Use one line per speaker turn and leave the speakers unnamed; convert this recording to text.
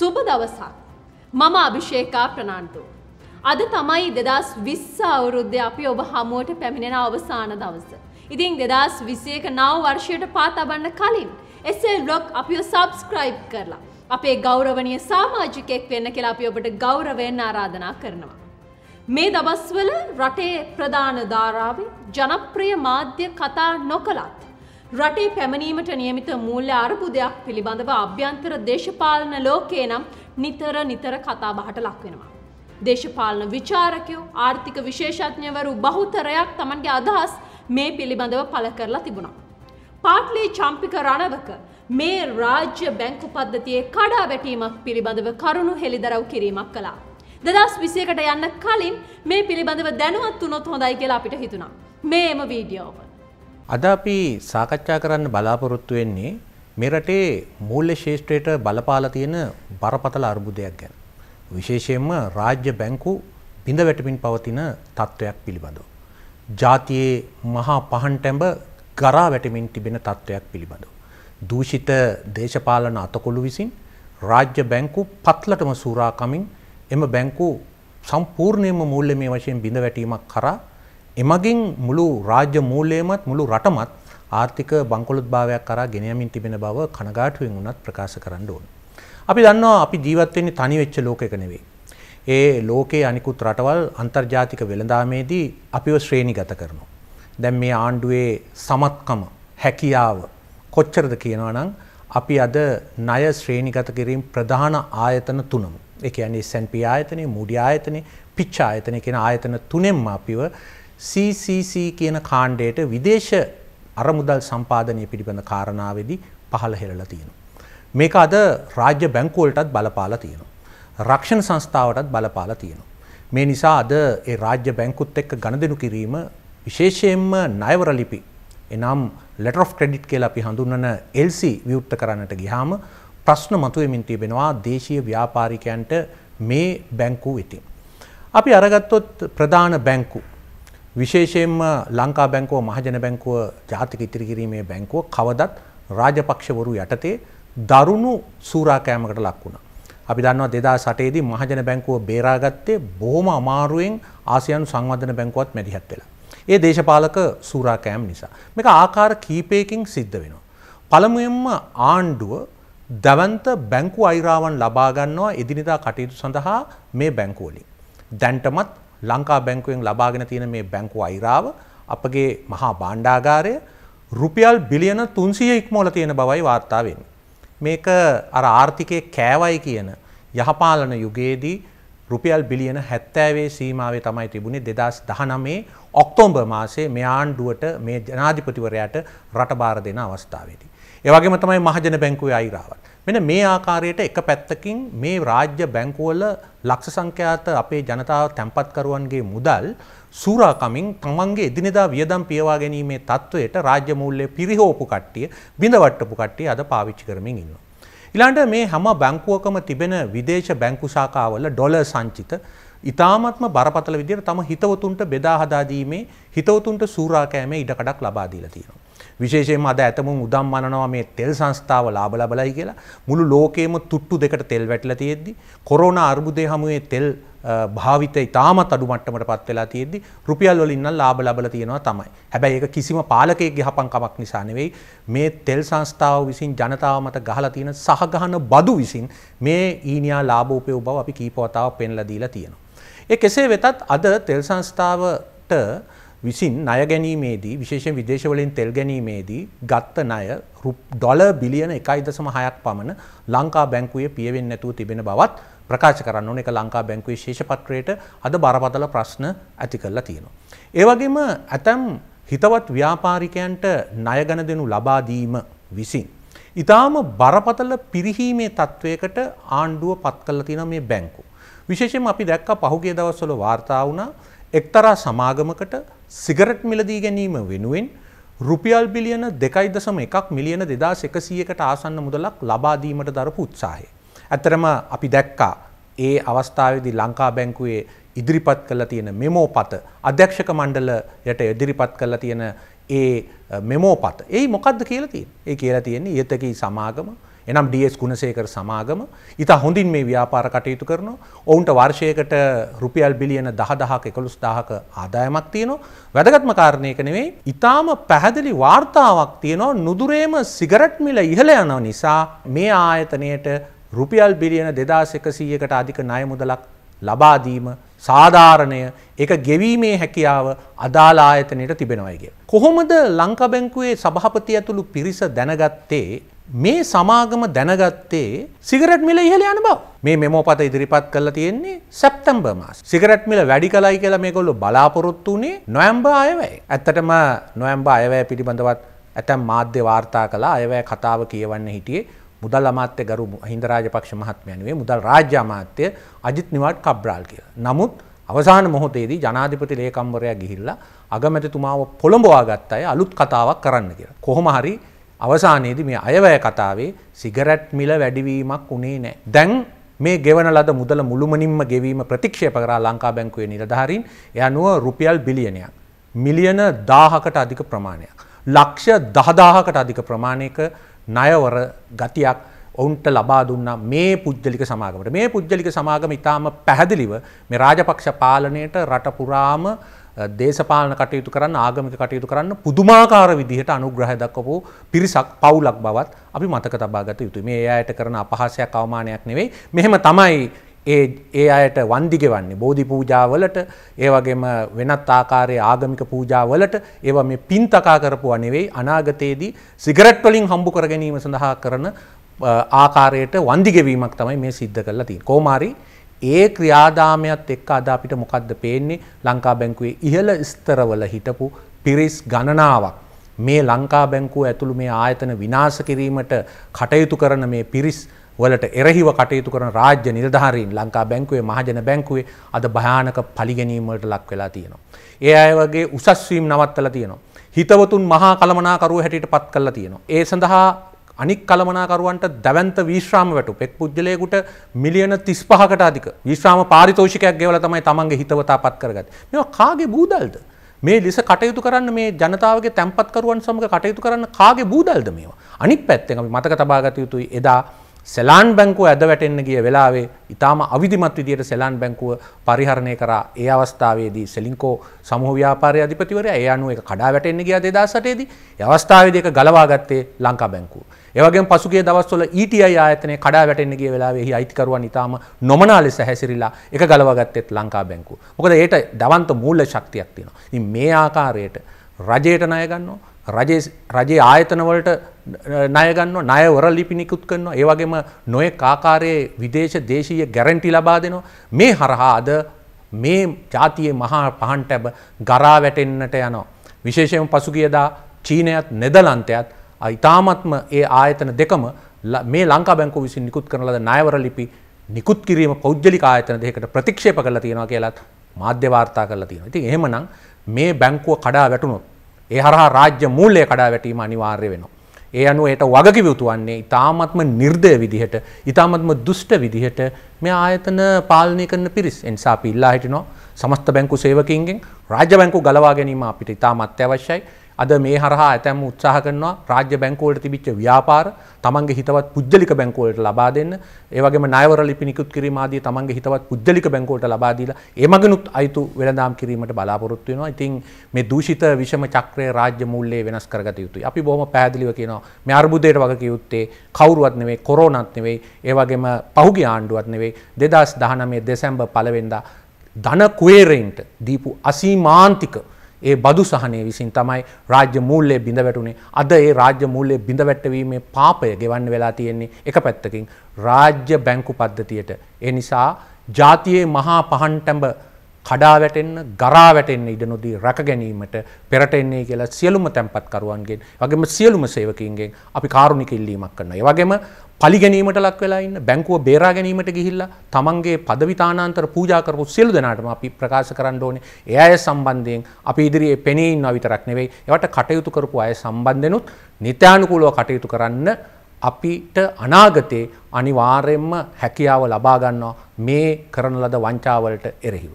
සුබ දවසක් මම අභිෂේකා ප්‍රනාන්ටු. අද තමයි දෙදස් විස්ස අවුරුද්ධ අපි ඔබ හමුවට පැමිණෙන අවසාන දවස. ඉතින් දෙදස් විසයක නව වර්ෂයට පාතබන්න කලින් එසේ බ්ලොග් අපිය සබස්ක්‍රයිබ් කරලා අපේ ගෞරවනය සාමාජිකෙක් වෙන්න කියලා අපි ඔබට ගෞරවෙන් ආරාධනා කරනවා. මේ දවස්වල රටේ ප්‍රධාන ධාරාවේ ජනප්‍රිය මාධ්‍ය කතා නොකළත් රටේ පැමිණීමට නියමිත මූල්‍ය අර්බුදයක් පිළිබඳව අභ්‍යන්තර දේශපාලන ලෝකේ නම් නිතර නිතර කතාබහට ලක්වෙනවා. දේශපාලන විචාරකයෝ ආර්ථික විශේෂඥවරු බහුතරයක් තමන්ගේ අදහස් මේ පිළිබඳව පළ කරලා තිබුණා. පාට්ලි චම්පික රණවක මේ රාජ්‍ය බැංකු පද්ධතියේ කඩා වැටීමක් පිළිබඳව කරුණු හෙළිදරව් කිරීමක් කළා. දදස් විසියකට යන්න කලින් මේ පිළිබඳව දැනුවත් වුණොත් හොඳයි කියලා අපිට හිතුණා. මේම වීඩියෝව. අද අපි සාකච්ඡා කරන්න බලාපොරොත්තු වෙන්නේ මෙරටේ මූල්‍ය ශේෂ්ත්‍රයට බලපාලා තියෙන බරපතල අර්බුදයක් ගැන. විශේෂයෙන්ම රාජ්‍ය බැංකු බිඳ වැටමින් පවතින තත්ත්වයක් පිළිබඳව. ජාතියේ මහා පහන්ටැඹ ගරා වැටමින් තිබෙන තත්ත්වයක් පිළිබඳව. දූෂිත දේශපාලන අතකොළු විසින් රාජ්‍ය බැංකු පත්ලටම සූරාකමින් එම බැංකු සම්පූර්ණයෙන්ම මූල්‍යමය වශයෙන් බිඳ වැටීමක් කරා එමගින් මුළු රාජ්‍ය මූලයමත් මුළු රටමත් ආර්ථික බංකොලොත්භාවයක් කරා ගෙනයමින් තිබෙන බව කනගාටුවෙන් වුණත් ප්‍රකාශ කරන්න ඕන. අපි දන්නවා අපි ජීවත් වෙන්නේ තනි වෙච්ච ලෝකයක නෙවෙයි. ඒ ලෝකයේ අනිකුත් රටවල් අන්තර්ජාතික වෙළඳාමේදී අපිව ශ්‍රේණිගත කරනවා. දැන් මේ ආණ්ඩුවේ සමත්කම හැකියාව කොච්චරද කියනවා නම් අපි අද ණය ශ්‍රේණිගත කිරීම ප්‍රධාන ආයතන තුනම. ඒ කියන්නේ S&P ආයතනය, Moody ආයතනය, Fitch ආයතනය කියන ආයතන තුනෙන්ම අපිව CCC කියන කාණ්ඩයට විදේශ අරමුදල් සම්පාදනය පිළිබඳ කාරණාවේදී පහළ හෙළලා තියෙනවා. මේක අද රාජ්‍ය බැංකුවලටත් බලපාලා තියෙනවා. රක්ෂණ සංස්ථාවටත් බලපාලා තියෙනවා. මේ නිසා අද ඒ රාජ්‍ය බැංකුත් එක්ක ගණදෙනු කිරීම විශේෂයෙන්ම ණයවර ලිපි එනම් letter of credit කියලා අපි හඳුන්වන LC විවෘත කරන්නට ගියාම ප්‍රශ්න මතුවෙමින් තිබෙනවා දේශීය ව්‍යාපාරිකයන්ට මේ බැංකුව ඉතින්. අපි අරගත්තොත් ප්‍රධාන බැංකු විශේෂයෙන්ම ලංකා බැංකුව මහජන බැංකුව ජාතික ඉතිරි කිරීමේ බැංකුව කවදත් රාජපක්ෂවරු යටතේ දරුණු සූරාකෑමකට ලක් වුණා. අපි දන්නවා දෙදා සටේදී මහජන බැංකුව බේරාගත්තේ බොහොම අමාරුවෙන් ආසියානු සංවර්ධන බැංකුවත් මැදිහත් වෙලා. ඒ දේශපාලක සූරාකෑම් නිසා. මේක ආකාර කීපයකින් සිද්ධ වෙනවා. පළමුවෙන්ම ආණ්ඩුව දැවන්ත බැංකු අයිරාවන් ලබා ගන්නවා එදිනෙදා කටයුතු සඳහා මේ බැංකුවලින්. දැන්ටමත් ලංකා බැංකුවෙන් ලබාගෙන තියෙන මේ බැංකු අයිරාව අපගේ මහා බාණ්ඩාගාරය රුපියල් බිලියන තුන්සිය ඉක්මෝල තියෙන බවයි වාර්තාවෙන්. මේක අර ආර්ථිකය කෑවයි කියන යහපාලන යුගයේදී රුපියල් බිලියන හැත්තෑවේ සීමාවේ තමයි තිබුණේ දෙදස් දහනමේ ඔක්තෝම්බර් මාසේ මෙයාන්ඩුවට මේ ජනාධිපතිවරයට රට බාර දෙන අවස්ථාවේදී. ඒවගේම තමයි මහජන බැංකුවේ අයිරාවත්. මෙන මේ ආකාරයට එක පැත්තකින් මේ රාජ්‍ය බැංකුවල ලක්ෂ සංඛ්‍යාත අපේ ජනතාව තැන්පත්කරුවන්ගේ මුදල් සූරාකමින් තමන්ගේ එදිනෙදා වියදම් පියවා ගැනීමේ තත්ත්වයට රාජ්‍ය මූල්‍ය පිරිහෝපු කට්ටිය බිඳවට්ටපු කට්ටිය අද පාවිච්චි කරමින් ඉන්නවා. ඊළඟට මේ හැම බැංකුවකම තිබෙන විදේශ බැංකු ශාඛාවල ඩොලර් සංචිත ඉතාමත්ම බරපතල විදිහට තම හිතවතුන්ට බෙදා හදා දීමේ හිතවතුන්ට සූරා කෑමේ ඉඩකඩක් ලබා දීලා තියෙනවා. විශේෂයෙන්ම අද ඇතම මුදම් මනනවා මේ තෙල් සංස්ථාව ලාභ ලබලයි කියලා මුළු ලෝකයේම තුට්ටු දෙකට තෙල් වැටලා තියෙද්දි කොරෝනා අර්බුදය හමුවේ තෙල් භාවිතය ඉතාමත් අඩු මට්ටමට පත් වෙලා තියෙද්දි රුපියල් වලින් නම් ලාභ ලබලා තියෙනවා තමයි. හැබැයි ඒක කිසිම පාලකයෙක්ගේ හපංකමක් නිසා නෙවෙයි මේ තෙල් සංස්ථාව විසින් ජනතාව මත ගහලා තියෙන සහගහන බදු විසින් මේ ඊනියා ලාභ උපයෝග බව අපි කීප වතාවක් පෙන්ලා දීලා තියෙනවා. ඒ කෙසේ වෙතත් අද තෙල් සංස්ථාවට විසින් ණය ගැනීමේදී විශේෂයෙන් විදේශවලින් තෙල් ගැනීමේදී ගත්ත ණය ඩොලර් බිලියන 1.6ක් පමණ ලංකා බැංකුවේ පියවෙන්නේ නැතුව තිබෙන බවත් ප්‍රකාශ කරන්න ඕන. ඒක ලංකා බැංකුවේ ශේෂ පත්‍රයේට අද බරපතල ප්‍රශ්න ඇති කරලා තියෙනවා. ඒ වගේම ඇතම් හිතවත් ව්‍යාපාරිකයන්ට ණය ගැන දෙනු ලබා දීම විසින් ඊටාම බරපතල පිරිහීමේ තත්වයකට ආණ්ඩුව පත් කරලා තියෙනවා මේ බැංකුව. විශේෂයෙන්ම අපි දැක්කා පහුගිය දවස්වල වාර්තා වුණා එක්තරා සමාගමකට සිගරට් මිලදී ගැනීම වෙනුවෙන් රුපියල් බිලියන දෙකයි දසම එකක් මිලියන දෙදස් එකසියකට ආසන්න මුදලක් ලබාදීමට දරපු උත්සාහය. ඇතරම අපි දැක්කා ඒ අවස්ථාවදි ලංකා බැංකුවේ ඉදිරිපත් කළ තියෙන මෙමෝ පත අධ්‍යක්ෂක මණ්ඩලයට ඉදිරිපත් කළ තියෙන ඒ මෙමෝපත ඒ මොකක්ද කියලතින් ඒ කියලා තියෙන්නේ ඒතකී සමාගම එනම් DS ගුණසේකර සමාගම ඉතා හොඳින් මේ ව්‍යාපාර කටයුතු කරනවා. ඔවුන්ට වර්ෂයකට රුපියල් බිලියන 10000ක 11000ක ආදායමක් තියෙනවා. වැදගත්ම කාරණේක නෙවෙයි ඊටාම පැහැදිලි වාර්තාවක් තියෙනවා නුදුරේම සිගරට් මිල ඉහළ යන නිසා මේ ආයතනයට රුපියල් බිලියන 2100කට අධික ණය මුදලක් ලබා දීම සාධාරණය ඒක ගෙවීමේ හැකියාව අදාළ ආයතනයට තිබෙනවා කිය. කොහොමද ලංකා බැංකුවේ සභාපති ඇතුළු පිරිස දැනගත්තේ මේ සමාගම දැනගත්තේ සිගරට් මිල ඉහළ යන බව. මේ මෙමෝපත ඉදිරිපත් කරලා තියෙන්නේ සැප්තැම්බර් මාස. සිගරට් මිල වැඩි කලයි කියලා මේගොල්ලෝ බලාපොරොත්තු වුණේ නොවැම්බර් අයවැය. ඇත්තටම නොවැම්බර් අයවැය පිළිබඳවත් ඇතැම් මාධ්‍ය වාර්තා කළා අයවැය කතාව කියවන්න හිටියේ මුදල් අමාත්‍ය ගරු හින්ද රාජපක්ෂ මහත්මයනුවේ මුදල් රාජ්‍ය අමාත්‍ය අජිත් නිවාඩ් කබ්්‍රාල් කියලා. නමුත් අවසාන මොහොතේදී ජනාධිපති ලේකම්වරයා ගිහිල්ලා අගමැතිතුමාව පොළඹවා ගත්ත අය අලුත් කතාවක් කරන්න කියලා. කොහොම හරි අවසානයේදී මේ අයවැය කතාවේ සිගරට් මිල වැඩිවීමක් උනේ නැහැ. දැන් මේ ගෙවන ලද මුදල මුළුමනින්ම ගෙවීම ප්‍රතික්ෂේප කරා ලංකා බැංකුවේ නිලධාරීන්. ඒ අනුව රුපියල් බිලියනයක්, මිලියන 1000කට අධික ප්‍රමාණයක්, ලක්ෂ 10000කට අධික ප්‍රමාණයක ණයවර ගතියක් ඔවුන්ට ලබා දුන්නා මේ පුද්ගලික සමාගමට. මේ පුද්ගලික සමාගම ඊටාම පැහැදිලිව මේ රාජපක්ෂ පාලනයට රට පුරාම දේශපාලන කටයුතු කරන්න ආගමික කටයුතු කරන්න පුදුමාකාර විදිහට අනුග්‍රහය දක්වපු පිරිසක් පවුලක් බවත් අපි මතක තබා ගත යුතුයි. මේ අයට කරන අපහාසයක් අවමානයක් නෙවෙයි. මෙහෙම තමයි ඒ ඒ අයට වන්දි ගෙවන්නේ බෝධි පූජාවලට ඒ වගේම වෙනත් ආකාරයේ ආගමික පූජාවලට ඒවා මේ පින්තකා කරපුවා නෙවෙයි අනාගතයේදී සිගරට් වලින් හම්බ කර ගැනීම සඳහා කරන ආකාරයට වන්දි ගෙවීමක් තමයි මේ සිද්ධ කරලා තියෙන්නේ. කොමාරි ඒ ක්‍රියාදාමයත් එක්ක අද අපිට මොකක්ද පේන්නේ ලංකා බැංකුවේ ඉහළ ස්තරවල හිටපු පිරිස් ගණනාවක් මේ ලංකා බැංකුව ඇතුළු මේ ආයතන විනාශ කිරීමට කටයුතු කරන මේ පිරිස් වලට එරහිව කටයුතු කරන රාජ්‍ය නිලධාරීන් ලංකා බැංකුවේ මහජන බැංකුවේ අද භයානක පලිගැනීමට ලක් වෙලා තියෙනවා. ඒ අය වගේ උසස්වීම් නවත්තලා තියෙනවා. හිතවතුන් මහා කළමනාකරුව හැටියට පත් කරලා තියෙනවා. ඒ සඳහා අනික් කළමනාකරුවන්ට දැවන්ත විශ්‍රාම වැටු පෙක් පුද්ගලයකුට මිලියන තිස් පහකට අධික විශ්‍රාම පාරිතෝෂිකයක් ගෙවල තමයි තමන්ගේ හිතවතා පත් කරගත් මෙ කාගේ බූදල්ද මේ ලෙස කටයුතු කරන්න මේ ජනතාවගේ තැන්පත්කරුවන් සමඟ කටයුතු කරන්න කාගේ බූදල්ද මේවා අනිත් පැත්තෙන් අපි මතක තබාගත යුතුයි එදා සෙලාන් බැංකුව ඇද වැටෙන්න ගිය වෙලාවේ ඉතාම අවිධිමත් විදියට සෙලාන් බැංකුව පරිහරණය කරා ඒ අවස්ථාවේදී සෙලින්කෝ සමූහ ව්‍යාපාරය අධිපතිවරයා ඒ අනුව එක කඩා වැටෙන්න ගියා 2008 දී ඒ අවස්ථාවේදී ඒක ගලවා ගත්තේ ලංකා බැංකුව. ඒවගේ පසුගේ දවස්වල ETI ආයතනය කඩා වැටෙන්න ගිය වෙලාවේ එහි අයිතිකරුවන් ඉතාම නොමනාල ලෙස හැසිරිලා එක ගලවගත්තෙත් ලංකා බැංකුව. මොකද ඒට දවන්ත මූල්‍ය ශක්තියක් තියෙනවා. ඉතින් මේ ආකාරයට රජයට ණය ගන්නවා රජයේ ආයතනවලට ණයගන්න ණයවර ලිපිනිකුත් කරනවා ඒ වගේම නොයෙක් ආකාරයේ විදේශ දේශීය ගැරන්ටි ලබා දෙනවා මේ හරහා අද මේ ජාතියේ මහා පහන්ටැබ ගරා වැටෙන්නට යනවා විශේෂයෙන් පසුගියදා චීනයත් නෙදලන්තයත් ඉතාමත්ම ඒ ආයතන දෙකම මේ ලංකා බැංකු විසින් නිකුත් කරන ලද ණයවර ලිපි නිකුත් කිරීම පෞද්ගලික ආයතන දෙකකට ප්‍රතික්ෂේප කරලා තියෙනවා කියලත් මාධ්‍ය වාර්තා කරලා තියෙනවා. ඉතින් එහෙමනම් මේ බැංකුව කඩා වැටුණොත් ඒ හරහා රාජ්‍ය මූල්‍ය කඩා වැටීම අනිවාර්ය වෙනවා. ඒ අනුව ඒට වගකිව යුතු වන්නේ ඉතාමත්ම නිර්දය විදිහට ඉතාමත්ම දුෂ්ට විදිහට මේ ආයතන පාලනය කරන පිරිස් එනිසා අපි ඉල්ලා හිටිනවා සමස්ත බැංකු සේවකින්ගෙන් රාජ්‍ය බැංකු ගලවා ගැනීම අපිට ඉතාමත් අවශ්‍යයි. අද මේ හරහා ඇතැම් උත්සාහ කරනවා රාජ්‍ය බැංකුවලට තිබිච්ච ව්‍යාපාර තමන්ගේ හිතවත් පුද්ගලික බැංකුවලට ලබා දෙන්න. ඒ වගේම ණයවර ලිපි නිකුත් කිරීම ආදී තමන්ගේ හිතවත් පුද්ගලික බැංකුවලට ලබා දීලා ඒ මගනුත් අයිතු වෙළඳාම් කිරීමට බලාපොරොත්තු වෙනවා. ඉතින් මේ දූෂිත විෂම චක්‍රය රාජ්‍ය මූල්‍යය වෙනස් කරගත යුතුයි. අපි බොහොම පැහැදිලිව කියනවා මේ අර්බුදයට වග කිව්ත්තේ කවුරුවත් නෙවෙයි, කොරෝනාත් නෙවෙයි, ඒ වගේම පහුගිය ආණ්ඩුවත් නෙවෙයි 2019 දෙසැම්බර් පළවෙනිදා ධන කුවේරෙන්ට දීපු අසීමාන්තික ඒ බදු සහනය විසින් තමයි රාජ්‍ය මූල්ලය බිඳ වැටුනේ අද ඒ රාජ්‍ය මූල්ලය බිඳ වැටවීමේ පාපය ගෙවන්න වෙලා තියෙන්නේ එක පැත්තකින් රාජ්‍ය බැංකු පද්ධතියට. ඒ නිසා ජාතියේ මහා පහන්ටැඹ කඩා වැටෙන්න ගරා වැටෙන්න ඉඩ නොදී රැක ගැනීමට පෙරට එන්නේ කියලා සියලුම තැන්පත්කරුවන්ගෙන් වගේම සියලුම සේවකීන්ගෙන් අපි කාරුණික ඉල්ලීමක් කරනවා. ඒ වගේම පලිගැනීමට ලක් වෙලා ඉන්න බැංකුව බේරා ගැනීමට ගිහිල්ලා තමන්ගේ පදවිතානාන්තර පූජා කරපු සියලු දෙනාටම අපි ප්‍රකාශ කරන්න ඕනේ. ඒ අය සම්බන්ධයෙන් අපි ඉදිරියේ පෙනී ඉන්නවා විතරක් නෙවෙයි. ඒවට කටයුතු කරපු අය සම්බන්ධෙනුත් නිත්‍යානුකූලව කටයුතු කරන්න අපිට අනාගතේ අනිවාර්යයෙන්ම හැකියාව ලබා ගන්නවා මේ කරන ලද වංචාවලට එරෙහිව.